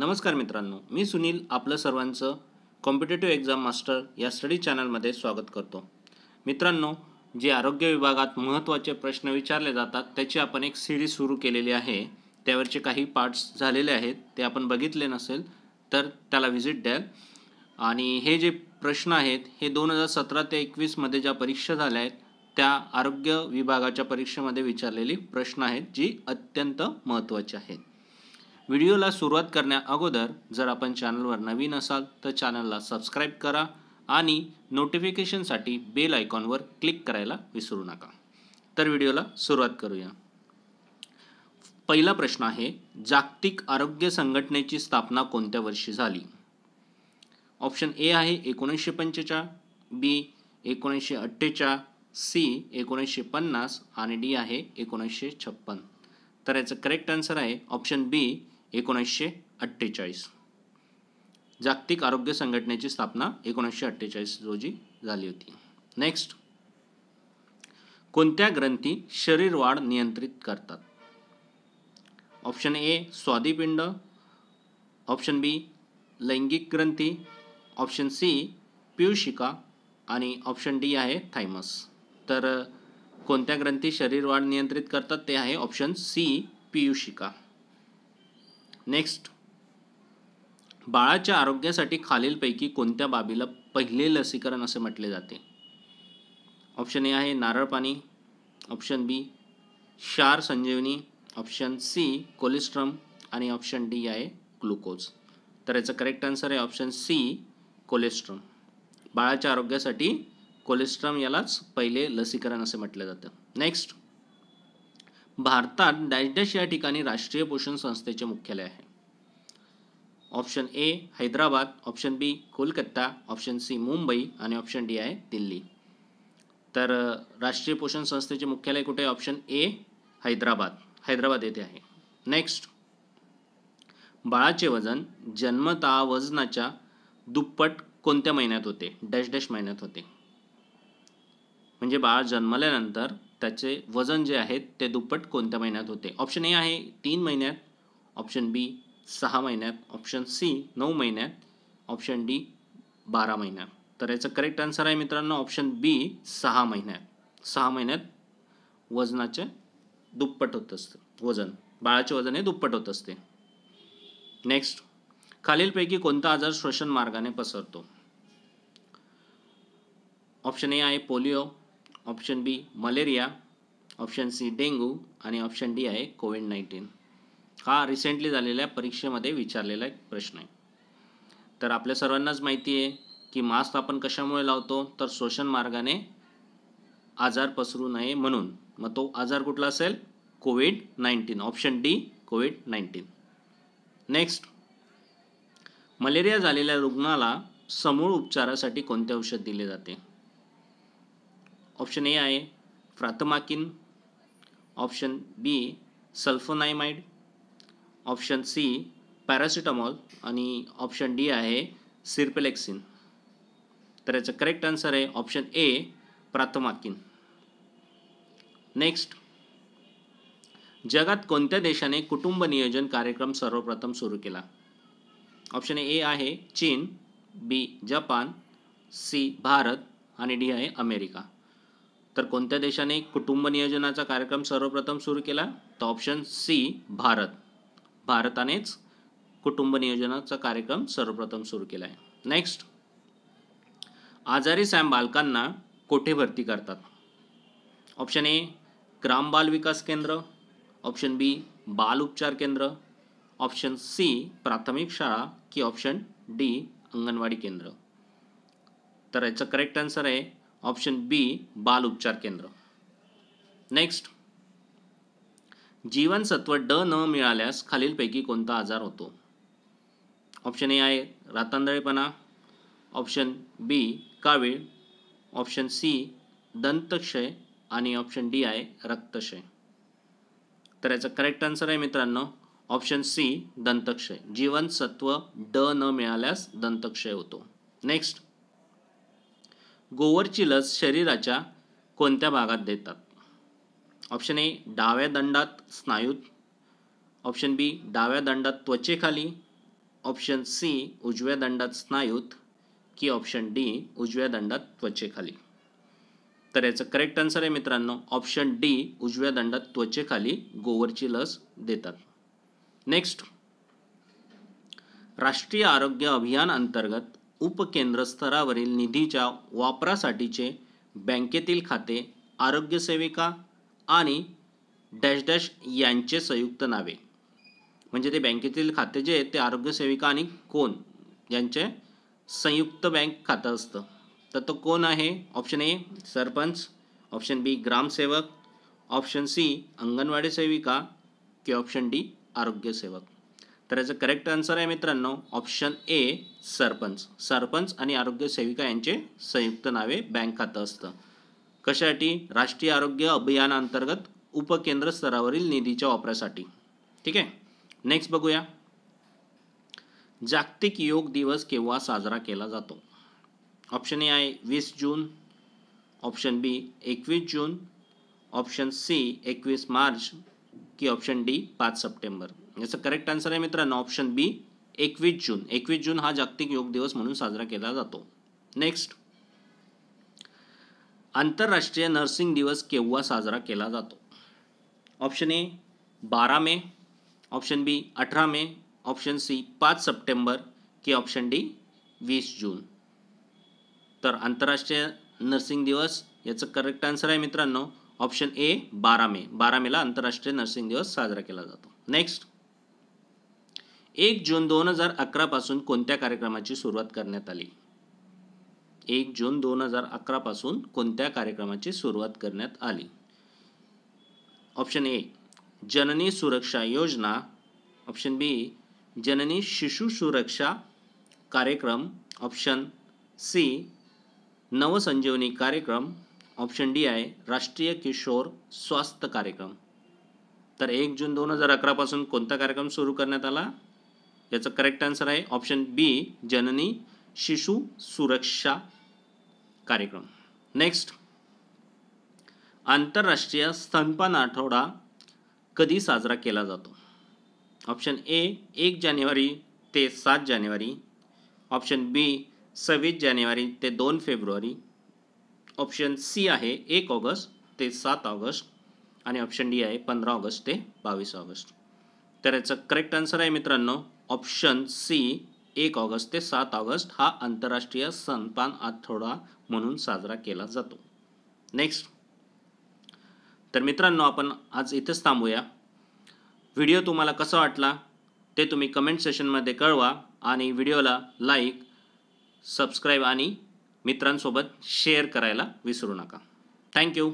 नमस्कार मित्रांनो मी सुनील आपलं सर्वांचं कॉम्पिटेटिव्ह एक्झाम मास्टर या स्टडी चॅनलमध्ये स्वागत करतो मित्रांनो जे आरोग्य विभागात महत्त्वाचे प्रश्न विचारले जातात त्याची आपण एक सिरीज सुरू केलेली आहे त्यावरचे काही पार्ट्स झालेले आहेत ते आपण बघितले नसेल तर त्याला व्हिजिट द्याल आणि हे जे प्रश्न आहेत हे दोन हजार सतरा ते एकवीसमध्ये ज्या परीक्षा झाल्या आहेत त्या आरोग्य विभागाच्या परीक्षेमध्ये विचारलेली प्रश्न आहेत जी अत्यंत महत्त्वाची आहेत व्हिडिओला सुरुवात करण्याअगोदर जर आपण चॅनलवर नवीन असाल तर चॅनलला सबस्क्राईब करा आणि नोटिफिकेशनसाठी बेल आयकॉनवर क्लिक करायला विसरू नका तर व्हिडिओला सुरुवात करूया पहिला प्रश्न आहे जागतिक आरोग्य संघटनेची स्थापना कोणत्या वर्षी झाली ऑप्शन ए आहे एकोणीसशे पंचेचाळ बी एकोणीसशे अठ्ठेचाळ सी एकोणीसशे पन्नास आणि डी आहे एकोणीसशे छप्पन तर याचं करेक्ट आन्सर आहे ऑप्शन बी एकोणीसशे अठ्ठेचाळीस जागतिक आरोग्य संघटनेची स्थापना एकोणीसशे अठ्ठेचाळीस रोजी झाली होती नेक्स्ट कोणत्या ग्रंथी वाढ नियंत्रित करतात ऑप्शन ए स्वादिपिंड ऑप्शन बी लैंगिक ग्रंथी ऑप्शन सी पियुषिका आणि ऑप्शन डी आहे थायमस तर कोणत्या ग्रंथी वाढ नियंत्रित करतात ते आहे ऑप्शन सी पियुशिका नेक्स्ट बाळाच्या आरोग्यासाठी खालीलपैकी कोणत्या बाबीला पहिले लसीकरण असे म्हटले जाते ऑप्शन ए आहे नारळ पाणी ऑप्शन बी क्षार संजीवनी ऑप्शन सी कोलेस्ट्रम आणि ऑप्शन डी आहे ग्लुकोज तर याचं करेक्ट आन्सर आहे ऑप्शन सी कोलेस्ट्रम बाळाच्या आरोग्यासाठी कोलेस्ट्रम यालाच पहिले लसीकरण असे म्हटलं जातं नेक्स्ट भारतात डॅश डॅश या ठिकाणी राष्ट्रीय पोषण संस्थेचे मुख्यालय आहे option A Hyderabad option B Kolkata option C Mumbai आणि ऑप्शन डी आहे दिल्ली तर राष्ट्रीय पोषण संस्थेचे मुख्यालय कुठे आहे ऑप्शन ए हैदराबाद हैदराबाद येथे आहे नेक्स्ट बाळाचे वजन जन्मता वजनाच्या दुप्पट कोणत्या महिन्यात होते डॅश डॅश महिन्यात होते म्हणजे बाळ जन्मल्यानंतर त्याचे वजन जे आहे ते दुप्पट कोणत्या महिन्यात होते ऑप्शन ए आहे तीन महिन्यात ऑप्शन बी सहा महिन्यात ऑप्शन सी नऊ महिन्यात ऑप्शन डी बारा महिन्यात तर याचं करेक्ट आन्सर आहे मित्रांनो ऑप्शन बी सहा महिन्यात सहा महिन्यात वजनाचे दुप्पट होत असतं वजन बाळाचे वजन हे दुप्पट होत असते नेक्स्ट खालीलपैकी कोणता आजार श्वसन मार्गाने पसरतो ऑप्शन ए आहे polio option B malaria option C dengue आणि ऑप्शन डी आहे कोविड नाईन्टीन हा रिसेंटली झालेल्या परीक्षेमध्ये विचारलेला एक प्रश्न आहे तर आपल्या सर्वांनाच माहिती आहे की मास्क आपण कशामुळे लावतो तर शोषण मार्गाने आजार पसरू नये म्हणून मग तो आजार कुठला असेल COVID nineteen option D COVID nineteen next malaria झालेल्या रुग्णाला समूळ उपचारासाठी कोणते औषध दिले जाते ऑप्शन ए आहे primaquine option B sulphonamide option C paracetamol आणि ऑप्शन डी आहे सिरपेलेक्सिन तर याचं करेक्ट आन्सर आहे ऑप्शन ए प्राथमाकिन नेक्स्ट जगात कोणत्या देशाने कुटुंब नियोजन कार्यक्रम सर्वप्रथम सुरू केला ऑप्शन ए आहे चीन बी जपान सी भारत आणि डी आहे अमेरिका तर कोणत्या देशाने कुटुंब नियोजनाचा कार्यक्रम सर्वप्रथम सुरू केला तर ऑप्शन सी भारत भारतानेच कुटुंब नियोजनाचा कार्यक्रम सर्वप्रथम सुरू केला आहे नेक्स्ट आजारी सॅम बालकांना कोठे भरती करतात ऑप्शन ए ग्राम बाल विकास केंद्र ऑप्शन बी बाल उपचार केंद्र ऑप्शन सी प्राथमिक शाळा की ऑप्शन डी अंगणवाडी केंद्र तर याचं करेक्ट आन्सर आहे ऑप्शन बी बाल उपचार केंद्र नेक्स्ट जीवनसत्व ड न मिळाल्यास खालीलपैकी कोणता आजार होतो ऑप्शन ए आहे रातांदळेपणा ऑप्शन बी कावीळ ऑप्शन सी दंतक्षय आणि ऑप्शन डी आहे रक्तक्षय तर याचा करेक्ट आन्सर आहे मित्रांनो ऑप्शन सी दंतक्षय जीवनसत्व ड न मिळाल्यास दंतक्षय होतो नेक्स्ट गोवरची लस शरीराच्या कोणत्या भागात देतात ऑप्शन ए डाव्या दंडात स्नायूत ऑप्शन बी डाव्या दंडात त्वचेखाली ऑप्शन सी उजव्या दंडात स्नायूत की ऑप्शन डी उजव्या दंडात त्वचेखाली तर याचं करेक्ट आन्सर आहे मित्रांनो ऑप्शन डी उजव्या दंडात त्वचेखाली गोवरची लस देतात नेक्स्ट राष्ट्रीय आरोग्य अभियान अंतर्गत उपकेंद्र स्तरावरील निधीच्या वापरासाठीचे बँकेतील खाते आरोग्यसेविका आणि डॅश डॅश यांचे संयुक्त नावे म्हणजे ते बँकेतील खाते जे ते आरोग्यसेविका आणि कोण यांचे संयुक्त बँक खातं असतं तर तो कोण आहे option A sarpanch option B ग्रामसेवक ऑप्शन सी अंगणवाडी सेविका की ऑप्शन डी आरोग्यसेवक तर याचं करेक्ट आन्सर आहे मित्रांनो ऑप्शन ए सरपंच सरपंच आणि आरोग्य सेविका यांचे संयुक्त नावे बँक खातं असतं कशासाठी राष्ट्रीय आरोग्य अभियानाअंतर्गत उपकेंद्र स्तरावरील निधीच्या वापरासाठी ठीक आहे नेक्स्ट बघूया जागतिक योग दिवस केव्हा साजरा केला जातो ऑप्शन ए आहे वीस जून ऑप्शन बी एकवीस जून ऑप्शन सी एकवीस मार्च की ऑप्शन डी पाच सप्टेंबर याचं करेक्ट आन्सर आहे मित्रांनो ऑप्शन बी एकवीस जून एकवीस जून हा जागतिक योग दिवस म्हणून साजरा केला जातो नेक्स्ट आंतरराष्ट्रीय नर्सिंग दिवस केव्हा साजरा केला जातो ऑप्शन ए बारा मे ऑप्शन बी अठरा मे ऑप्शन सी पाच सप्टेंबर की ऑप्शन डी वीस जून तर आंतरराष्ट्रीय नर्सिंग दिवस याचं करेक्ट आन्सर आहे मित्रांनो ऑप्शन ए बारा मे बारा मेला आंतरराष्ट्रीय नर्सिंग दिवस साजरा केला जातो नेक्स्ट एक जून दोन हजार अकरापासून कोणत्या कार्यक्रमाची सुरुवात करण्यात आली एक जून दोन हजार अकरापासून कोणत्या कार्यक्रमाची सुरुवात करण्यात आली ऑप्शन ए जननी सुरक्षा योजना ऑप्शन बी जननी शिशु सुरक्षा कार्यक्रम ऑप्शन सी नवसंजीवनी कार्यक्रम ऑप्शन डी आहे राष्ट्रीय किशोर स्वास्थ्य कार्यक्रम तर एक जून दोन हजार अकरापासून कोणता कार्यक्रम सुरू करण्यात आला याचं करेक्ट आन्सर आहे ऑप्शन बी जननी शिशु सुरक्षा कार्यक्रम नेक्स्ट आंतरराष्ट्रीय स्तनपान आठवडा कधी साजरा केला जातो ऑप्शन ए एक जानेवारी ते सात जानेवारी ऑप्शन बी सव्वीस जानेवारी ते दोन फेब्रुवारी ऑप्शन सी आहे एक ऑगस्ट ते सात ऑगस्ट आणि ऑप्शन डी आहे पंधरा ऑगस्ट ते बावीस ऑगस्ट तर याचं करेक्ट आन्सर आहे मित्रांनो ऑप्शन सी एक ऑगस्ट ते सात ऑगस्ट हा आंतरराष्ट्रीय सनपान आठवडा म्हणून साजरा केला जातो नेक्स्ट तर मित्रांनो आपण आज इथेच थांबूया व्हिडिओ तुम्हाला कसा वाटला ते तुम्ही कमेंट सेशनमध्ये कळवा आणि व्हिडिओला लाईक सबस्क्राईब आणि मित्रांसोबत शेअर करायला विसरू नका थँक्यू